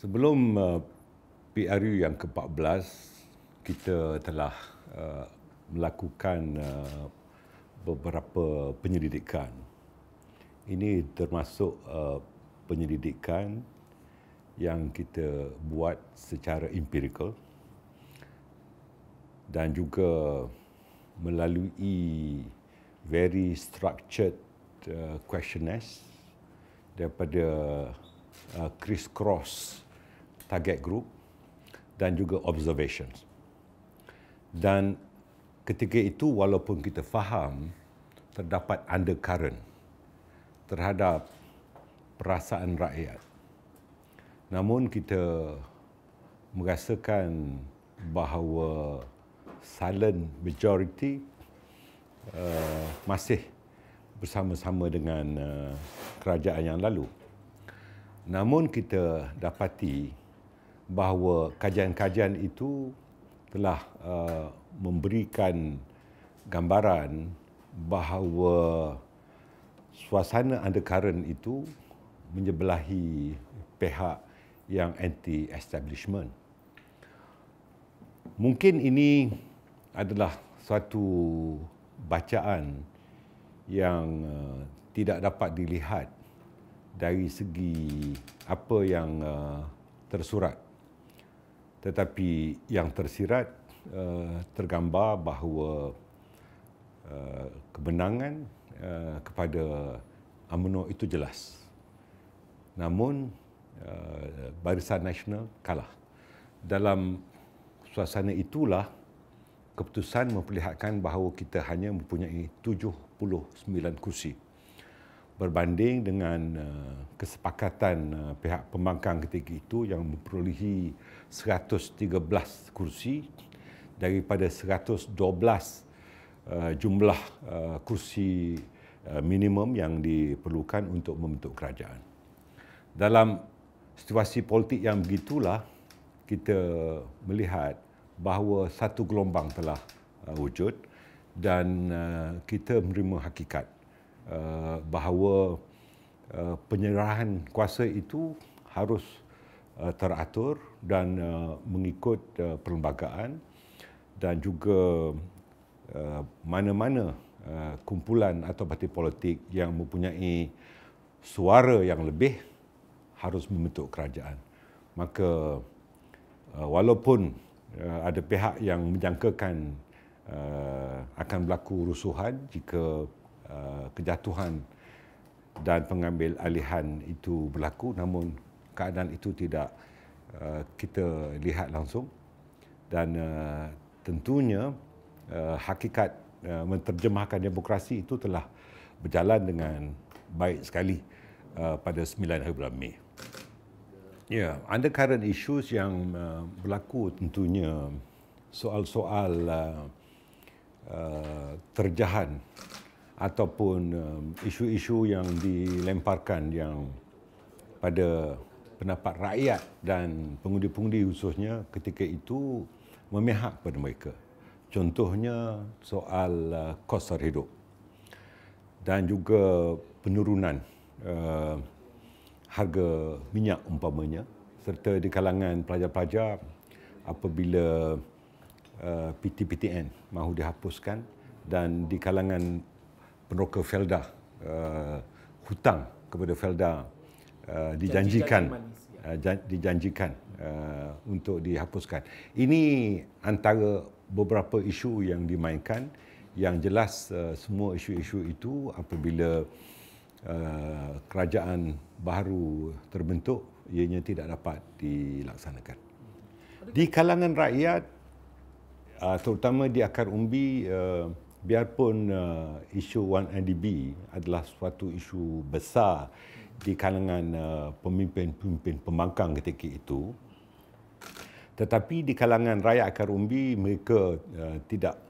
Sebelum uh, PRU yang ke-14, kita telah uh, melakukan uh, beberapa penyelidikan. Ini termasuk uh, penyelidikan yang kita buat secara empirical dan juga melalui very structured uh, questionnaires daripada uh, criss-cross target group dan juga observations. Dan ketika itu walaupun kita faham terdapat undercurrent terhadap perasaan rakyat. Namun kita merasakan bahawa silent majority uh, masih bersama-sama dengan uh, kerajaan yang lalu. Namun kita dapati bahawa kajian-kajian itu telah uh, memberikan gambaran bahawa suasana undercurrent itu menyebelahi pihak yang anti establishment. Mungkin ini adalah suatu bacaan yang uh, tidak dapat dilihat dari segi apa yang uh, tersurat tetapi yang tersirat eh, tergambar bahawa eh, kemenangan eh, kepada UMNO itu jelas. Namun Barisan Nasional kalah. Dalam suasana itulah keputusan memperlihatkan bahawa kita hanya mempunyai 79 kursi berbanding dengan uh, kesepakatan uh, pihak pembangkang ketika itu yang memperolehi 113 kursi daripada 112 uh, jumlah kursi minimum yang diperlukan untuk membentuk kerajaan. Dalam situasi politik yang begitulah kita melihat bahawa satu gelombang telah wujud dan kita menerima hakikat Uh, bahawa uh, penyerahan kuasa itu harus uh, teratur dan mengikut perlembagaan dan juga mana-mana kumpulan atau parti politik yang mempunyai suara yang lebih harus membentuk kerajaan. Maka walaupun ada pihak yang menjangkakan akan berlaku rusuhan jika Uh, kejatuhan dan pengambil alihan itu berlaku namun keadaan itu tidak uh, kita lihat langsung dan uh, tentunya uh, hakikat uh, menterjemahkan demokrasi itu telah berjalan dengan baik sekali uh, pada 9 hari bulan Mei. Ya, yeah, undercurrent issues yang uh, berlaku tentunya soal-soal uh, uh, terjahan ataupun um, isu-isu uh, yang dilemparkan yang pada pendapat rakyat dan pengundi-pengundi khususnya ketika itu memihak kepada mereka. Contohnya soal uh, kos sara hidup dan juga penurunan uh, harga minyak umpamanya serta di kalangan pelajar-pelajar apabila uh, pt mahu dihapuskan dan di kalangan peneroka Felda uh, hutang kepada Felda uh, dijanjikan uh, dijanjikan uh, untuk dihapuskan. Ini antara beberapa isu yang dimainkan yang jelas uh, semua isu-isu itu apabila uh, kerajaan baru terbentuk ianya tidak dapat dilaksanakan. Di kalangan rakyat uh, terutama di akar umbi uh, biarpun uh, isu 1NDB adalah suatu isu besar di kalangan uh, pemimpin-pemimpin pembangkang ketika itu tetapi di kalangan rakyat akar umbi mereka uh, tidak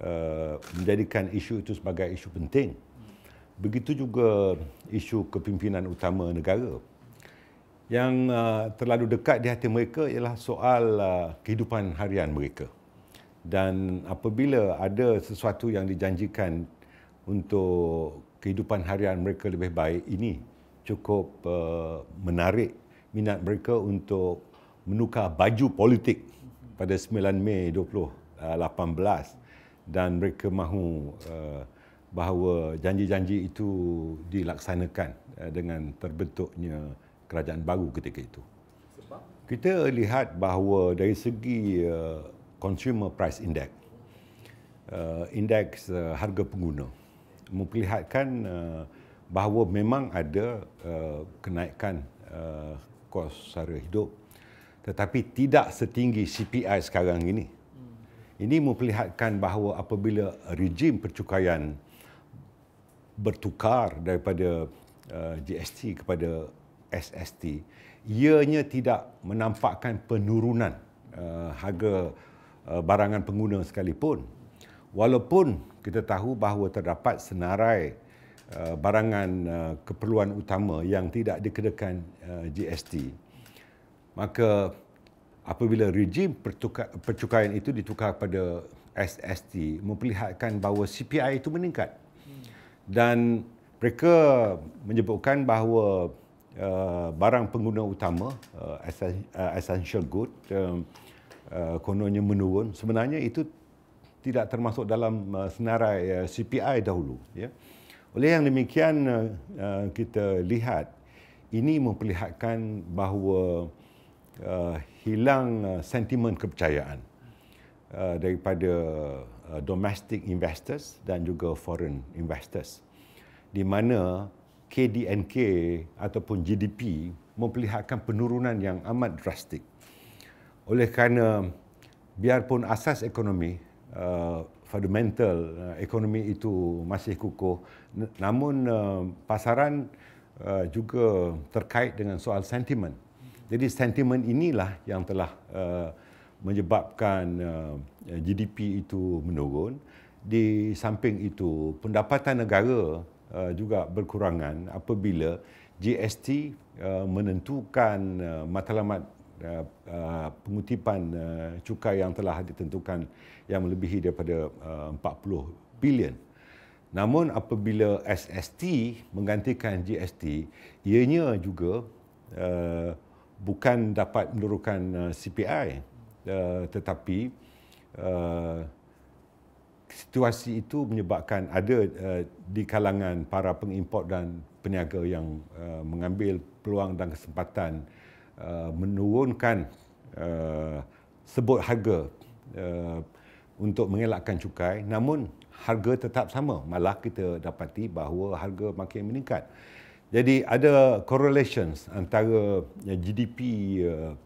uh, menjadikan isu itu sebagai isu penting begitu juga isu kepimpinan utama negara yang uh, terlalu dekat di hati mereka ialah soal uh, kehidupan harian mereka dan apabila ada sesuatu yang dijanjikan untuk kehidupan harian mereka lebih baik ini cukup uh, menarik minat mereka untuk menukar baju politik pada 9 Mei 2018 dan mereka mahu uh, bahawa janji-janji itu dilaksanakan uh, dengan terbentuknya kerajaan baru ketika itu. Kita lihat bahawa dari segi uh, Consumer Price Index. Uh, indeks uh, harga pengguna memperlihatkan uh, bahawa memang ada uh, kenaikan uh, kos sara hidup tetapi tidak setinggi CPI sekarang ini. Ini memperlihatkan bahawa apabila rejim percukaian bertukar daripada uh, GST kepada SST, ianya tidak menampakkan penurunan uh, harga Eh, barangan pengguna sekalipun. Walaupun kita tahu bahawa terdapat senarai eh, barangan eh, keperluan utama yang tidak dikenakan GST. Maka apabila rejim percukaian itu ditukar kepada SST memperlihatkan bahawa CPI itu meningkat. Dan mereka menyebutkan bahawa barang pengguna utama essential good Uh, kononnya menurun. Sebenarnya itu tidak termasuk dalam uh, senarai uh, CPI dahulu. Ya. Oleh yang demikian, kita lihat ini memperlihatkan bahawa hilang sentimen kepercayaan daripada domestic investors dan juga foreign investors di mana KDNK ataupun GDP memperlihatkan penurunan yang amat drastik. Oleh kerana biarpun asas ekonomi, uh, fundamental uh, ekonomi itu masih kukuh, namun uh, pasaran uh, juga terkait dengan soal sentimen. Jadi sentimen inilah yang telah uh, menyebabkan uh, GDP itu menurun. Di samping itu, pendapatan negara uh, juga berkurangan apabila GST uh, menentukan uh, matlamat Uh, uh, pengutipan uh, cukai yang telah ditentukan yang melebihi daripada 40 bilion. Namun apabila SST menggantikan GST, ianya juga bukan dapat menurunkan CPI tetapi situasi itu menyebabkan ada di kalangan para pengimport dan peniaga yang mengambil peluang dan kesempatan untuk Uh, menurunkan uh, sebut harga uh, untuk mengelakkan cukai namun harga tetap sama malah kita dapati bahawa harga makin meningkat jadi ada correlations antara uh, GDP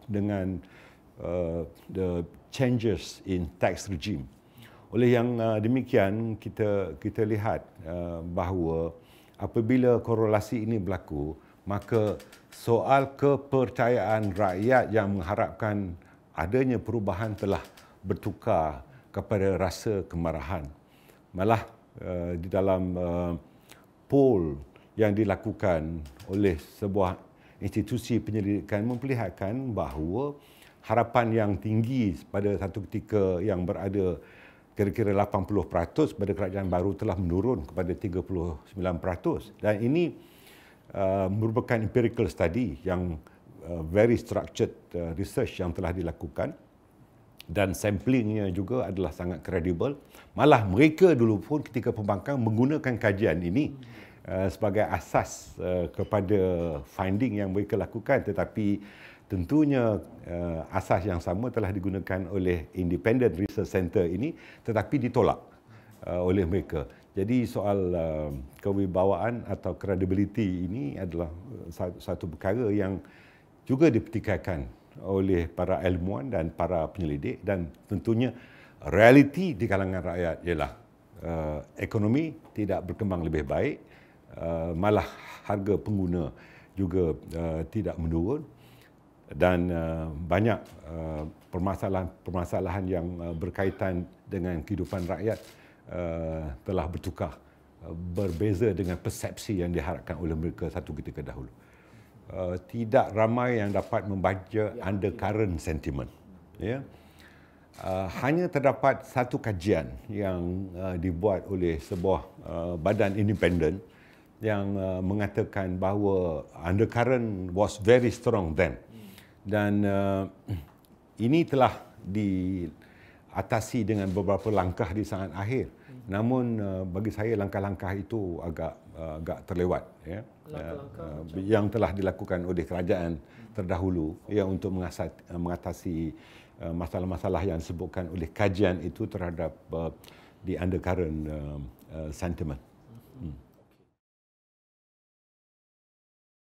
dengan the changes in tax regime oleh yang demikian kita kita lihat bahawa apabila korelasi ini berlaku maka soal kepercayaan rakyat yang mengharapkan adanya perubahan telah bertukar kepada rasa kemarahan. Malah eh, di dalam eh, poll yang dilakukan oleh sebuah institusi penyelidikan memperlihatkan bahawa harapan yang tinggi pada satu ketika yang berada kira-kira 80% pada kerajaan baru telah menurun kepada 39%. Dan ini Uh, merupakan empirical study yang uh, very structured uh, research yang telah dilakukan dan samplingnya juga adalah sangat credible. Malah mereka dulu pun ketika pembangkang menggunakan kajian ini uh, sebagai asas uh, kepada finding yang mereka lakukan tetapi tentunya uh, asas yang sama telah digunakan oleh independent research center ini tetapi ditolak uh, oleh mereka. Jadi soal uh, kewibawaan atau credibility ini adalah uh, satu perkara yang juga dipertikaikan oleh para ilmuwan dan para penyelidik dan tentunya realiti di kalangan rakyat ialah uh, ekonomi tidak berkembang lebih baik uh, malah harga pengguna juga uh, tidak menurun dan uh, banyak uh, permasalahan-permasalahan uh, yang uh, berkaitan dengan kehidupan rakyat uh, Eh, telah bertukar eh, berbeza dengan persepsi yang diharapkan oleh mereka satu ketika dahulu. Eh, tidak ramai yang dapat membaca ya. undercurrent sentiment. Ya. hanya terdapat satu kajian yang dibuat oleh sebuah badan independen yang mengatakan bahawa undercurrent was very strong then dan ini telah diatasi dengan beberapa langkah di saat akhir namun uh, bagi saya langkah-langkah itu agak uh, agak terlewat ya langkah-langkah uh, yang telah dilakukan oleh kerajaan terdahulu ya untuk mengatasi masalah-masalah yang disebutkan oleh kajian itu terhadap di undercurrent um, sentiment